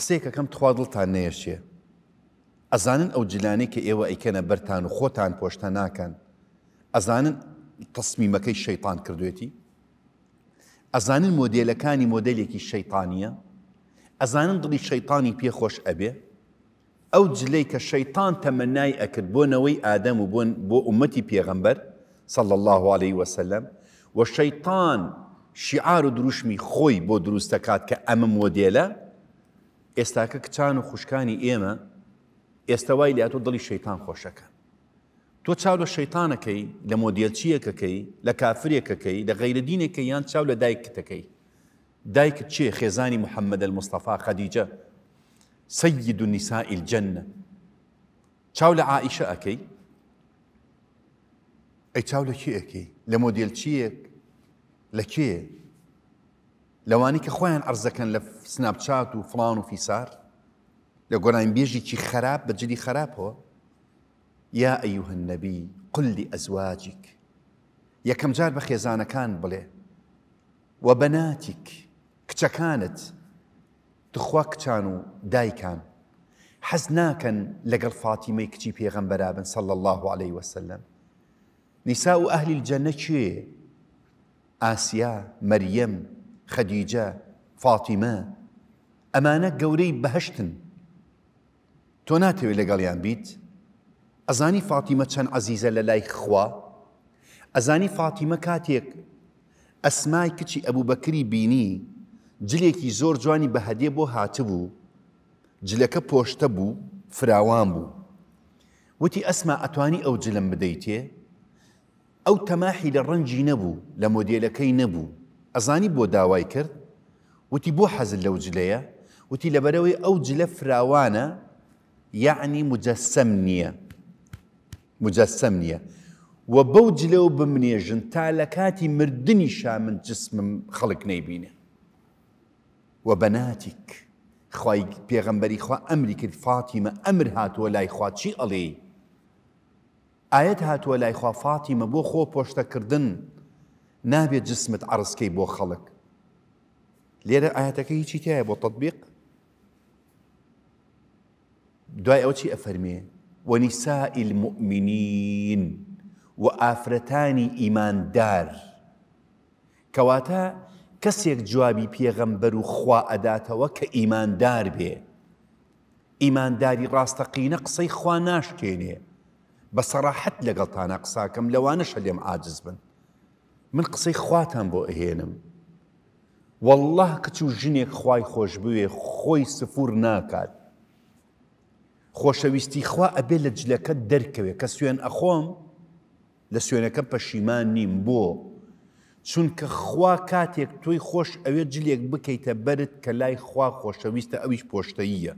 قسەیەکە کەم توادڵتان نێشێ ئەزانن ئەو جلانی کە ئێوە ئەیکەنە بەرتان و خۆتان پۆشتە ناکەن ئەزانن تەسمیمەکەی شەیطان کردوێتی ئەزانن مۆدلەکانی مۆدلێکی شەیطانیە ئەزانن دڵی شەیطانی پێخۆش ئەبێ ئەو جلەی کە شەیطان تەمەنای ئەکرد بۆنەوەی ئادەم و بۆن بۆ عومەتی پێغەمبەر صلى الله عليه وسلم و شەیطان شیعار و دروشمی خۆی بۆ دروستەکات کە ئەمە مۆدلە ئێستاکە کچان و خوشکانی ئێمە ئێستا وای لە تۆ دڵی شەیتان خۆشەکە تۆ چاو لە شەیتانەکەی لە مۆدیلچیەکەکەی لە کافرێکەکەی لە غەیرەدینێکەکە یان چاو لە دایکتەکەی دایک چێ خێزانی محەممەد المستەفا خەدیجە سید و نیسائیل جەنە چاو لە عائیشە ئەەکەی ئەی چاو لە کێەکەی لە مۆدیلچیەک لە کێ لەوانی کە خۆیان ئەرزەکەن لە سناپچات و فلان و فیسار لە گۆران چی خراپ بە جدی خراپەوە یا ئەیوه قل قلی ئەزواجیک یەکەم جار بە خێزانەکان بڵێ و بەناتیک کچەکانت تخوا کچان و دایکان حەز ناکەن لەگەڵ فاتیمەی کچی پێغەمبەرابن صلى الله عليه وسلم نساء ئەهلی الجنه کوێ ئاسیا مەریەم خەدیجە فاتیمە ئەمانە گەورەی بەهشتن تۆ ناتەوێت لەگەڵیان بیت ئەزانی فاتیمە چەند عزیزە لە لای خوا ئەزانی فاتیمە کاتێک ئەسمای کچی ئەبوو بەکری بینی جلێکی زۆر جوانی بە هەدێ بۆ هاتبوو جلەکە پۆشتە بوو فراوان بوو وتی ئەسما ئەتوانی ئەو جلم بدەیتێ ئەو تەماحی لە ڕەنجی نەبوو لە مۆدیلەکەی نەبوو ئەزانی بۆ داوای کرد وتی بۆ حەزل لەو جلەیە وتی لەبەرەوەی ئەو جلە فراوانە یعنی مجەسەم نییە مجەسەم نییە و بەو جلە و بمنێژن تا لە کاتی مردنی شامن جسمم خەڵک نەیبینێ و بەناتیک خی پێغەمبەری خوا ئەمری کرد فاتیمە ئەمر هاتووە لای خواچی ئەڵێ ئاەت هاتووە لای خوا فاتیمە بۆ خۆ پۆشتەکردن نابێت جسمت عرزکەی بۆ خلق لێرە ئاەتەکە آياتك تایە بۆ تطببیق دوای ئەو چی ئەفەرمێ وەنیسائی المؤمنین و ئافرەتانی ئیماندار کەواتە کەسێک جوابی پێغەمبەر و خوا ايمان دار بيه ايمان داري ڕاستەقینە قسەی خواناش كيني بصراحة سەراحەت لەگەڵتانە قساکەم لەوانەشە لێم عاجز بن من قسەی خواتان بۆ ئەهێنم والله کەچ و ژنێک خوای خۆش بوێ خۆی سفور ناکات خۆشەویستی خوا ئەبێ لە جلەکە دەرکەوێت کە سوێن ئەخۆم لە سوێنەکە پەشیمان نیم بۆ چونکە خوا کاتێک توی خۆش ئەوێ جلێک بکەیتە بەرت کە لای خوا خۆشەویستە ئەویش پۆشتەیە